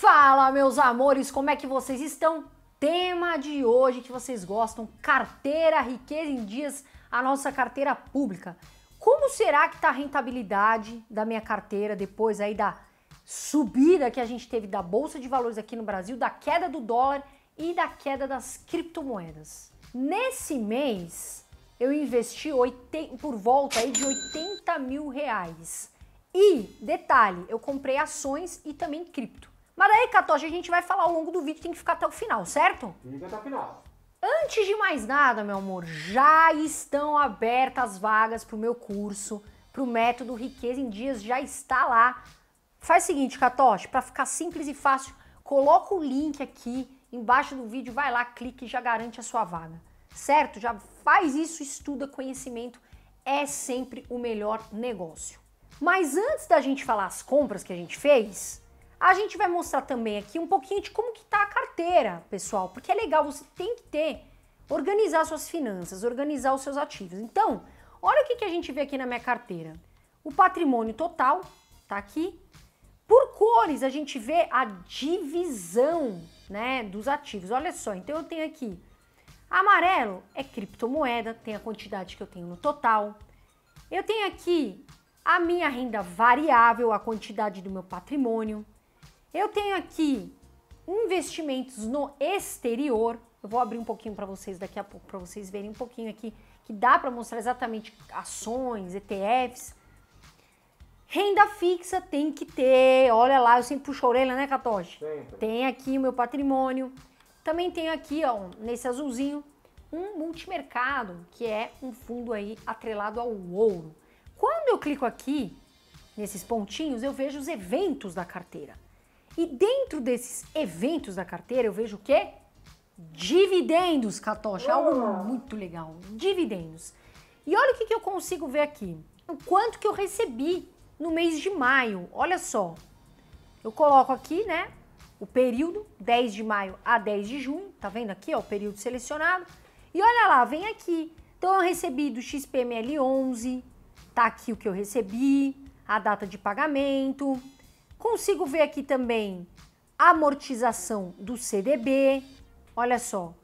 Fala, meus amores, como é que vocês estão? Tema de hoje que vocês gostam: carteira riqueza em dias, a nossa carteira pública. Como será que está a rentabilidade da minha carteira depois aí da subida que a gente teve da bolsa de valores aqui no Brasil, da queda do dólar e da queda das criptomoedas? Nesse mês eu investi 80, por volta aí de 80 mil reais. E detalhe, eu comprei ações e também cripto. Mas aí, Catoche, a gente vai falar ao longo do vídeo, tem que ficar até o final, certo? Tem que até o final. Antes de mais nada, meu amor, já estão abertas as vagas para o meu curso, para o método Riqueza em Dias, já está lá. Faz o seguinte, Catoche, para ficar simples e fácil, coloca o link aqui embaixo do vídeo, vai lá, clique e já garante a sua vaga. Certo? Já faz isso, estuda conhecimento, é sempre o melhor negócio. Mas antes da gente falar as compras que a gente fez, a gente vai mostrar também aqui um pouquinho de como que tá a carteira, pessoal, porque é legal, você tem que ter, organizar suas finanças, organizar os seus ativos. Então, olha o que, que a gente vê aqui na minha carteira. O patrimônio total tá aqui. Por cores, a gente vê a divisão, né, dos ativos. Olha só, então eu tenho aqui amarelo é criptomoeda, tem a quantidade que eu tenho no total. Eu tenho aqui a minha renda variável, a quantidade do meu patrimônio. Eu tenho aqui investimentos no exterior. Eu vou abrir um pouquinho para vocês daqui a pouco, para vocês verem um pouquinho aqui, que dá para mostrar exatamente ações, ETFs. Renda fixa tem que ter. Olha lá, eu sempre puxo a orelha, né, Catoche? Tem aqui o meu patrimônio. Também tenho aqui, ó, nesse azulzinho, um multimercado, que é um fundo aí atrelado ao ouro. Quando eu clico aqui, nesses pontinhos, eu vejo os eventos da carteira. E dentro desses eventos da carteira eu vejo o quê? Dividendos, Catocha, é algo muito legal. Dividendos. E olha o que, que eu consigo ver aqui. O quanto que eu recebi no mês de maio. Olha só. Eu coloco aqui, né? O período 10 de maio a 10 de junho, tá vendo aqui, ó, o período selecionado. E olha lá, vem aqui. Então eu recebi do XPML 11, tá aqui o que eu recebi, a data de pagamento, Consigo ver aqui também amortização do CDB, olha só.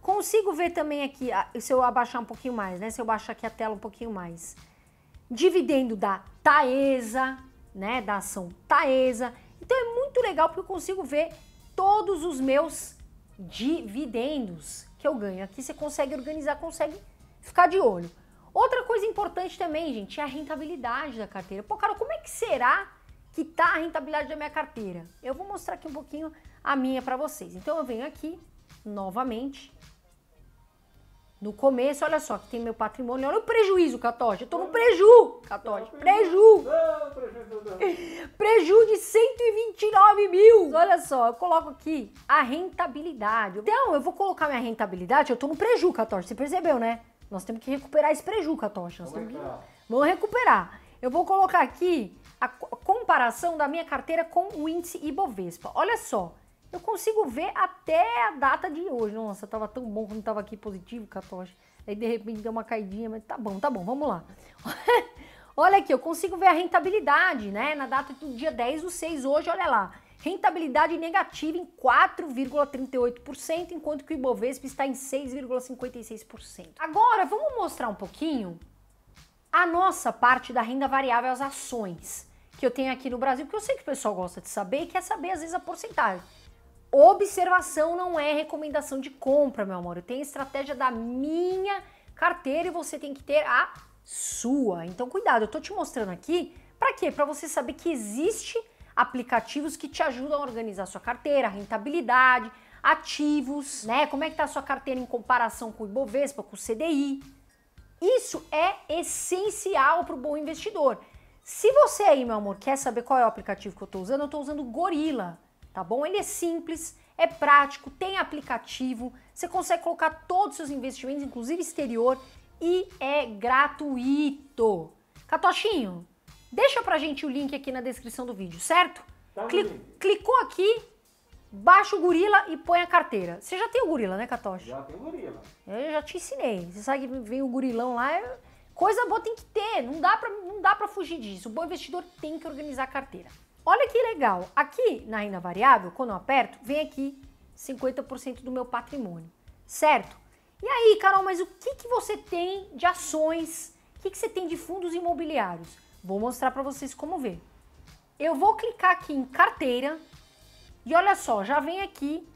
Consigo ver também aqui, ah, se eu abaixar um pouquinho mais, né? Se eu baixar aqui a tela um pouquinho mais. Dividendo da Taesa, né? Da ação Taesa. Então é muito legal porque eu consigo ver todos os meus dividendos que eu ganho. Aqui você consegue organizar, consegue ficar de olho. Outra coisa importante também, gente, é a rentabilidade da carteira. Pô, cara, como é que será que está a rentabilidade da minha carteira. Eu vou mostrar aqui um pouquinho a minha para vocês. Então eu venho aqui novamente. No começo, olha só, que tem meu patrimônio. Olha o prejuízo, Catoche. Eu tô no preju, Catoche. Preju. Preju de 129 mil. Olha só, eu coloco aqui a rentabilidade. Então, eu vou colocar minha rentabilidade. Eu tô no preju, Catoche. Você percebeu, né? Nós temos que recuperar esse preju, Catoche. Nós Vamos temos que... Vamos recuperar. Eu vou colocar aqui a, comparação da minha carteira com o índice Ibovespa. Olha só, eu consigo ver até a data de hoje. Nossa, tava tão bom quando tava aqui positivo, Catoche. Aí de repente deu uma caidinha, mas tá bom, tá bom, vamos lá. olha aqui, eu consigo ver a rentabilidade, né? Na data do dia 10 do 6 hoje, olha lá. Rentabilidade negativa em 4,38%, enquanto que o Ibovespa está em 6,56%. Agora, vamos mostrar um pouquinho a nossa parte da renda variável às ações que eu tenho aqui no Brasil, que eu sei que o pessoal gosta de saber e quer saber às vezes a porcentagem. Observação não é recomendação de compra, meu amor. Eu tenho a estratégia da minha carteira e você tem que ter a sua. Então cuidado, eu tô te mostrando aqui para quê? Para você saber que existe aplicativos que te ajudam a organizar a sua carteira, a rentabilidade, ativos, né? Como é que tá a sua carteira em comparação com o Ibovespa, com o CDI? Isso é essencial para o bom investidor. Se você aí, meu amor, quer saber qual é o aplicativo que eu estou usando, eu estou usando o Gorila, tá bom? Ele é simples, é prático, tem aplicativo, você consegue colocar todos os seus investimentos, inclusive exterior, e é gratuito. Catochinho, deixa pra gente o link aqui na descrição do vídeo, certo? Tá Cli clicou aqui, baixa o gorila e põe a carteira. Você já tem o gorila, né, Catoche? Já tem o gorila. Eu já te ensinei. Você sabe que vem o gorilão lá. Eu Coisa boa tem que ter, não dá pra, não dá para fugir disso. O bom investidor tem que organizar a carteira. Olha que legal, aqui na renda variável, quando eu aperto, vem aqui 50% do meu patrimônio, certo? E aí, Carol, mas o que, que você tem de ações? O que, que você tem de fundos imobiliários? Vou mostrar para vocês como ver. Eu vou clicar aqui em carteira e olha só, já vem aqui.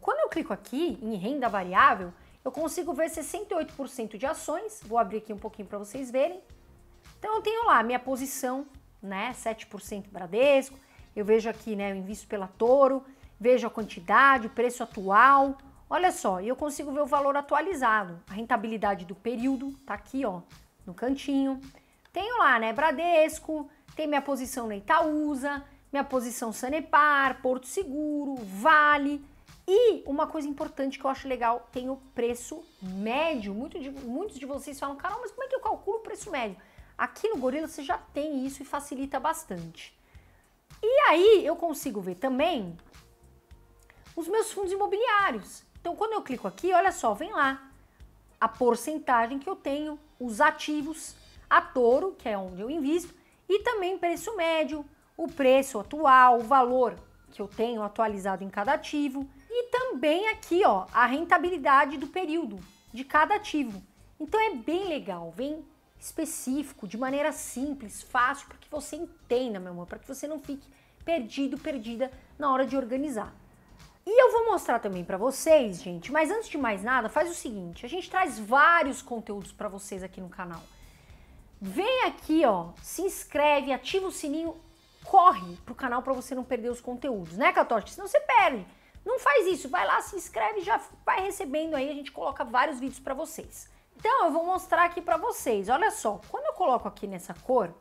Quando eu clico aqui em renda variável, eu consigo ver 68% de ações. Vou abrir aqui um pouquinho para vocês verem. Então eu tenho lá minha posição, né? 7% Bradesco. Eu vejo aqui, né? Eu invisto pela Toro, vejo a quantidade, o preço atual. Olha só, eu consigo ver o valor atualizado, a rentabilidade do período, tá aqui, ó, no cantinho. Tenho lá, né? Bradesco, tem minha posição na Itaúsa, minha posição Sanepar, Porto Seguro, Vale. E uma coisa importante que eu acho legal, tem o preço médio. Muito de, muitos de vocês falam, Carol, mas como é que eu calculo o preço médio? Aqui no Gorila você já tem isso e facilita bastante. E aí eu consigo ver também os meus fundos imobiliários. Então quando eu clico aqui, olha só, vem lá a porcentagem que eu tenho, os ativos, a Toro, que é onde eu invisto, e também preço médio, o preço atual, o valor que eu tenho atualizado em cada ativo também aqui ó, a rentabilidade do período de cada ativo. Então é bem legal, vem específico, de maneira simples, fácil, para que você entenda, meu amor, para que você não fique perdido, perdida na hora de organizar. E eu vou mostrar também para vocês, gente, mas antes de mais nada, faz o seguinte, a gente traz vários conteúdos para vocês aqui no canal. Vem aqui, ó, se inscreve, ativa o sininho, corre pro canal para você não perder os conteúdos, né, Catorte? Senão você perde. Não faz isso, vai lá, se inscreve, já vai recebendo aí, a gente coloca vários vídeos para vocês. Então eu vou mostrar aqui para vocês, olha só, quando eu coloco aqui nessa cor,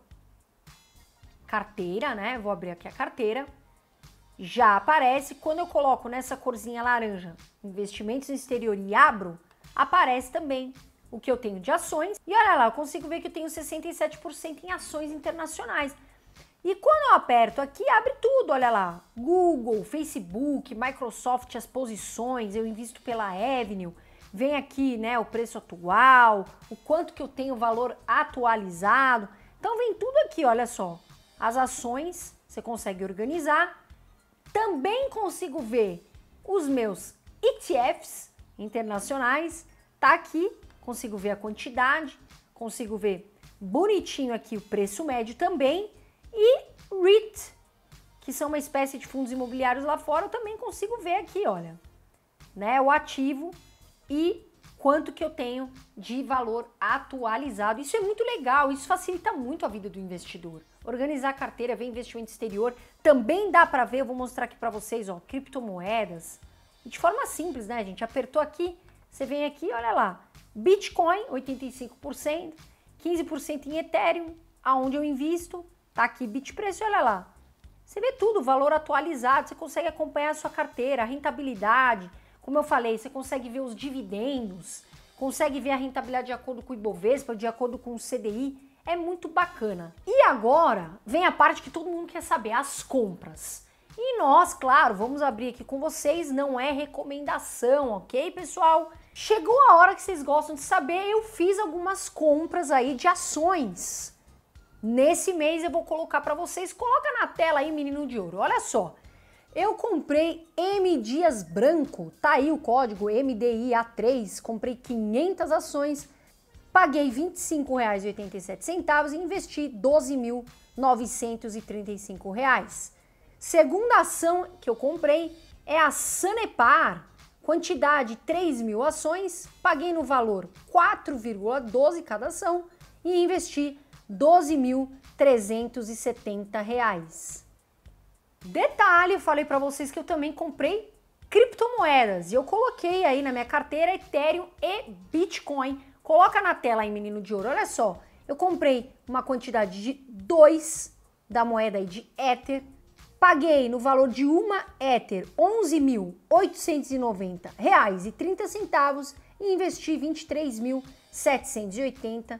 carteira, né, vou abrir aqui a carteira, já aparece, quando eu coloco nessa corzinha laranja, investimentos no exterior e abro, aparece também o que eu tenho de ações, e olha lá, eu consigo ver que eu tenho 67% em ações internacionais, e quando eu aperto aqui, abre tudo, olha lá. Google, Facebook, Microsoft, as posições, eu invisto pela Avenue. Vem aqui, né, o preço atual, o quanto que eu tenho valor atualizado. Então vem tudo aqui, olha só. As ações, você consegue organizar. Também consigo ver os meus ETFs internacionais. Tá aqui, consigo ver a quantidade, consigo ver bonitinho aqui o preço médio também e REIT, que são uma espécie de fundos imobiliários lá fora, eu também consigo ver aqui, olha, né, o ativo e quanto que eu tenho de valor atualizado. Isso é muito legal, isso facilita muito a vida do investidor. Organizar a carteira, ver investimento exterior, também dá para ver, eu vou mostrar aqui para vocês, ó, criptomoedas. De forma simples, né, gente? Apertou aqui, você vem aqui, olha lá. Bitcoin, 85%, 15% em Ethereum, aonde eu invisto, Tá aqui, Bitpreço, olha lá. Você vê tudo, valor atualizado, você consegue acompanhar a sua carteira, a rentabilidade. Como eu falei, você consegue ver os dividendos, consegue ver a rentabilidade de acordo com o Ibovespa, de acordo com o CDI. É muito bacana. E agora vem a parte que todo mundo quer saber, as compras. E nós, claro, vamos abrir aqui com vocês, não é recomendação, ok, pessoal? Chegou a hora que vocês gostam de saber, eu fiz algumas compras aí de ações Nesse mês eu vou colocar para vocês. Coloca na tela aí, menino de ouro. Olha só. Eu comprei M Dias Branco, tá aí o código MDIA3, comprei 500 ações, paguei R$ 25,87 e investi R$ 12.935. Segunda ação que eu comprei é a Sanepar, quantidade 3 mil ações, paguei no valor 4,12 cada ação e investi 12.370 reais. Detalhe, eu falei para vocês que eu também comprei criptomoedas e eu coloquei aí na minha carteira Ethereum e Bitcoin. Coloca na tela aí, menino de ouro. Olha só, eu comprei uma quantidade de 2 da moeda aí de Ether, paguei no valor de uma Ether R$ 11.890,30 e investi R$ 23.780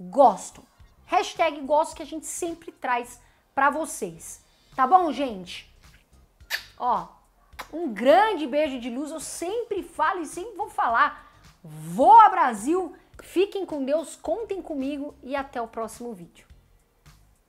Gosto. Hashtag gosto que a gente sempre traz para vocês. Tá bom, gente? Ó, um grande beijo de luz. Eu sempre falo e sempre vou falar. Vou a Brasil! Fiquem com Deus, contem comigo e até o próximo vídeo.